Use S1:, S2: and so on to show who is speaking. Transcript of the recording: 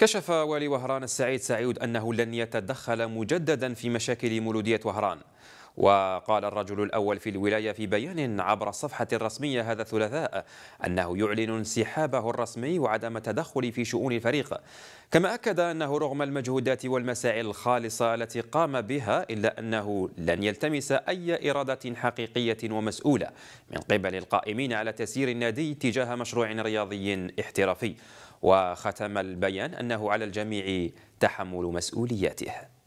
S1: كشف والي وهران السعيد سعيود أنه لن يتدخل مجددا في مشاكل مولودية وهران وقال الرجل الأول في الولاية في بيان عبر صفحة الرسمية هذا الثلاثاء أنه يعلن انسحابه الرسمي وعدم التدخل في شؤون الفريق كما أكد أنه رغم المجهودات والمساعي الخالصة التي قام بها إلا أنه لن يلتمس أي إرادة حقيقية ومسؤولة من قبل القائمين على تسيير النادي تجاه مشروع رياضي احترافي وختم البيان أنه على الجميع تحمل مسؤولياته